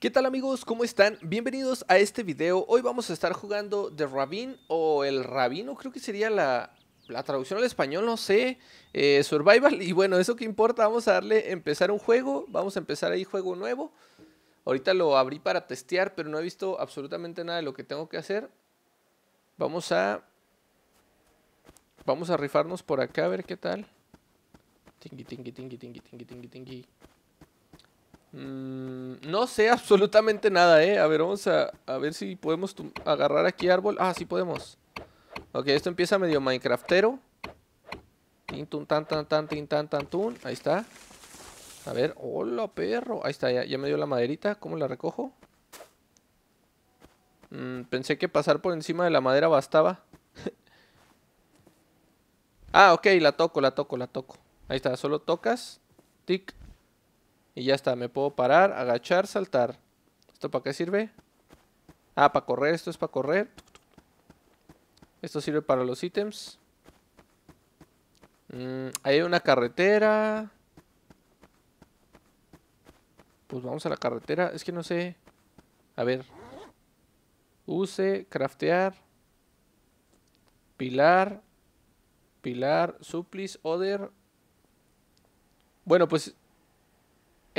¿Qué tal amigos? ¿Cómo están? Bienvenidos a este video. Hoy vamos a estar jugando The Rabin o el Rabino, creo que sería la, la traducción al español, no sé. Eh, survival, y bueno, eso que importa, vamos a darle empezar un juego. Vamos a empezar ahí juego nuevo. Ahorita lo abrí para testear, pero no he visto absolutamente nada de lo que tengo que hacer. Vamos a... Vamos a rifarnos por acá, a ver qué tal. Tingui, tingui, tingui, tingui, tingui, tingui, tingui. Mm, no sé absolutamente nada, eh. A ver, vamos a, a ver si podemos agarrar aquí árbol. Ah, sí podemos. Ok, esto empieza medio Minecraftero. Tin, tan, tan, tan, tin, tan, tan, tun. Ahí está. A ver, hola perro. Ahí está, ya, me dio la maderita. ¿Cómo la recojo? Mm, pensé que pasar por encima de la madera bastaba. ah, ok, la toco, la toco, la toco. Ahí está, solo tocas. Tic, y ya está, me puedo parar, agachar, saltar. ¿Esto para qué sirve? Ah, para correr, esto es para correr. Esto sirve para los ítems. Mm, hay una carretera. Pues vamos a la carretera. Es que no sé. A ver. Use, craftear. Pilar. Pilar, suplice, other. Bueno, pues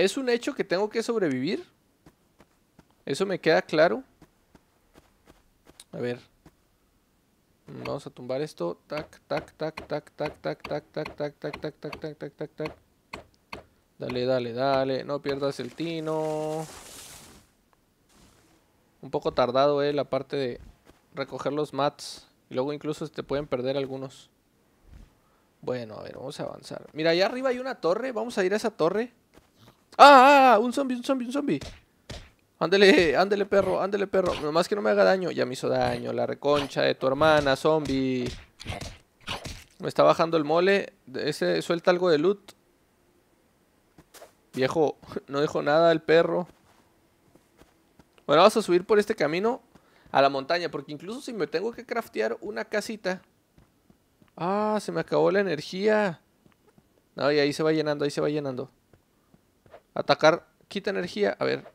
es un hecho que tengo que sobrevivir. Eso me queda claro. A ver. Vamos a tumbar esto. Tac, tac, tac, tac, tac, tac, tac, tac, tac, tac, tac, tac, tac, tac, tac, Dale, dale, dale. No pierdas el tino. Un poco tardado, eh, la parte de recoger los mats. Y luego incluso te pueden perder algunos. Bueno, a ver, vamos a avanzar. Mira, allá arriba hay una torre. Vamos a ir a esa torre. Ah, ah, ¡Ah! un zombie, un zombie, un zombie. Ándele, ándele, perro, ándele, perro. Nomás que no me haga daño. Ya me hizo daño. La reconcha de tu hermana, zombie. Me está bajando el mole. Ese suelta algo de loot. Viejo, no dejó nada el perro. Bueno, vamos a subir por este camino a la montaña. Porque incluso si me tengo que craftear una casita. Ah, se me acabó la energía. No, y ahí se va llenando, ahí se va llenando. Atacar quita energía. A ver.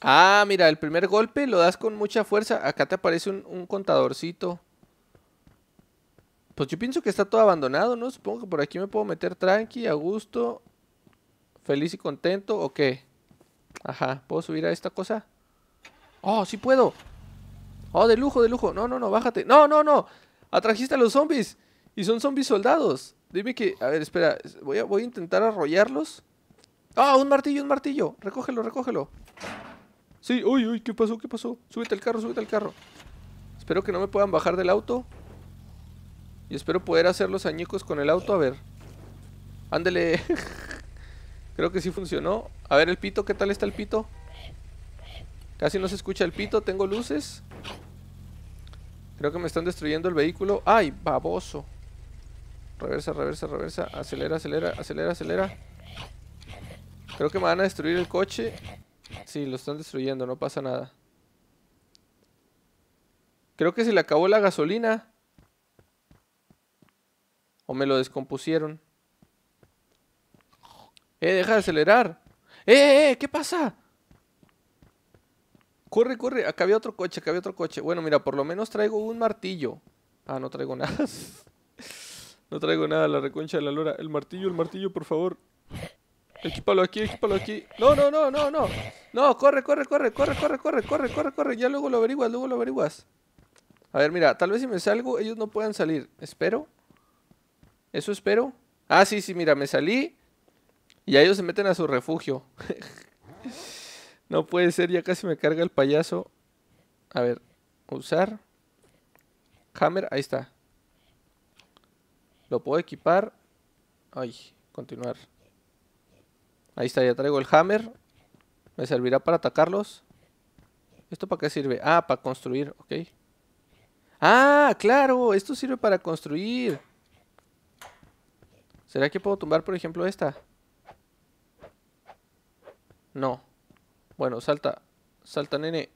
Ah, mira, el primer golpe lo das con mucha fuerza. Acá te aparece un, contadorcito. Pues yo pienso que está todo abandonado, ¿no? Supongo que por aquí me puedo meter tranqui, a gusto. Feliz y contento, ¿o qué? Ajá, ¿puedo subir a esta cosa? ¡Oh, sí puedo! ¡Oh, de lujo, de lujo! No, no, no, bájate. ¡No, no, no! ¡Atrajiste a los zombies! Y son zombies soldados. Dime que. A ver, espera. Voy a, voy a intentar arrollarlos. ¡Ah! Un martillo, un martillo. Recógelo, recógelo. Sí, uy, uy, ¿qué pasó? ¿Qué pasó? Súbete al carro, súbete al carro. Espero que no me puedan bajar del auto. Y espero poder hacer los añicos con el auto. A ver. Ándele. Creo que sí funcionó. A ver el pito, ¿qué tal está el pito? Casi no se escucha el pito, tengo luces. Creo que me están destruyendo el vehículo. ¡Ay, baboso! Reversa, reversa, reversa. Acelera, acelera, acelera, acelera. Creo que me van a destruir el coche. Sí, lo están destruyendo, no pasa nada. Creo que se le acabó la gasolina. O me lo descompusieron. Eh, deja de acelerar. Eh, eh, eh ¿qué pasa? Corre, corre. Acá había otro coche, acá había otro coche. Bueno, mira, por lo menos traigo un martillo. Ah, no traigo nada. No traigo nada, la reconcha de la lora. El martillo, el martillo, por favor. Equípalo aquí, equípalo aquí. No, no, no, no, no. No, corre, corre, corre, corre, corre, corre, corre, corre, corre. Ya luego lo averiguas, luego lo averiguas. A ver, mira, tal vez si me salgo, ellos no puedan salir. Espero. Eso espero. Ah, sí, sí, mira, me salí. Y ellos se meten a su refugio. no puede ser, ya casi me carga el payaso. A ver, usar. Hammer, ahí está. Lo puedo equipar. Ay, continuar. Ahí está, ya traigo el hammer. Me servirá para atacarlos. ¿Esto para qué sirve? Ah, para construir, ok. Ah, claro, esto sirve para construir. ¿Será que puedo tumbar, por ejemplo, esta? No. Bueno, salta. Salta, nene.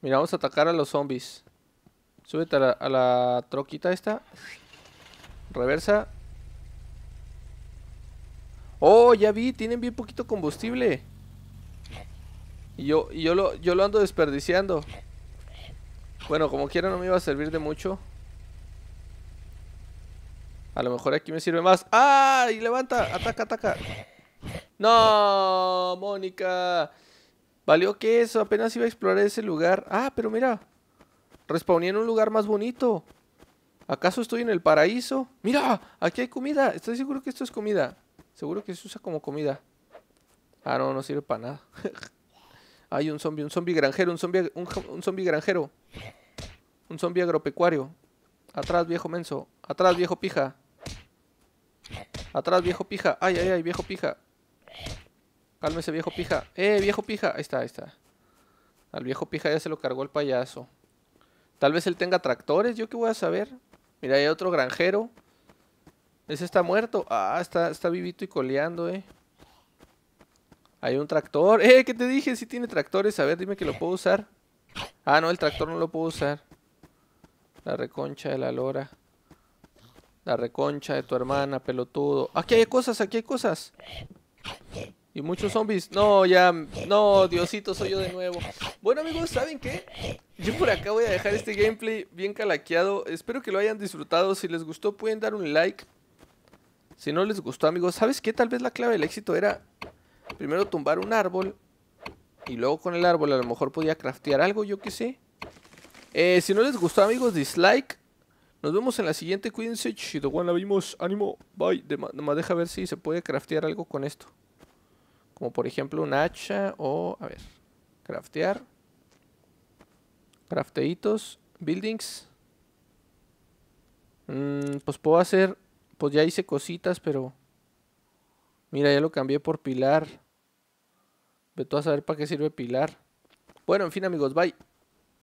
Mira, vamos a atacar a los zombies. Súbete a la, a la troquita esta. Reversa. Oh, ya vi, tienen bien poquito combustible. Y yo, yo, lo, yo lo ando desperdiciando. Bueno, como quiera no me iba a servir de mucho. A lo mejor aquí me sirve más. ¡Ah! Y levanta, ataca, ataca. No, Mónica. Valió que eso, apenas iba a explorar ese lugar. Ah, pero mira. Respawné en un lugar más bonito. ¿Acaso estoy en el paraíso? Mira, aquí hay comida. Estoy seguro que esto es comida? Seguro que se usa como comida. Ah, no, no sirve para nada. hay un zombie, un zombie granjero, un zombie, un zombie granjero. Un zombie agropecuario. Atrás, viejo menso. Atrás, viejo pija. Atrás, viejo pija. Ay, ay, ay, viejo pija. Cálmese, viejo pija. Eh, viejo pija. Ahí está, ahí está. Al viejo pija ya se lo cargó el payaso. Tal vez él tenga tractores, yo qué voy a saber. Mira, hay otro granjero. Ese está muerto. Ah, está, está vivito y coleando, eh. Hay un tractor. ¡Eh! ¿Qué te dije? Si sí tiene tractores. A ver, dime que lo puedo usar. Ah, no, el tractor no lo puedo usar. La reconcha de la lora. La reconcha de tu hermana, pelotudo. Aquí hay cosas, aquí hay cosas. Y muchos zombies. Eh. No, ya. No, Diosito, soy yo de nuevo. Bueno, amigos, ¿saben qué? Yo por acá voy a dejar este gameplay bien calaqueado. Espero que lo hayan disfrutado. Si les gustó, pueden dar un like. Si no les gustó, amigos, ¿sabes qué? Tal vez la clave del éxito era primero tumbar un árbol. Y luego con el árbol a lo mejor podía craftear algo, yo qué sé. Eh, si no les gustó, amigos, dislike. Nos vemos en la siguiente. Cuídense, chido. Bueno, la vimos. Ánimo. Bye. más deja ver si se puede craftear algo con esto. Como por ejemplo un hacha o, a ver, craftear. Crafteitos, buildings. Mm, pues puedo hacer, pues ya hice cositas, pero... Mira, ya lo cambié por pilar. Ve tú a saber para qué sirve pilar. Bueno, en fin amigos, bye.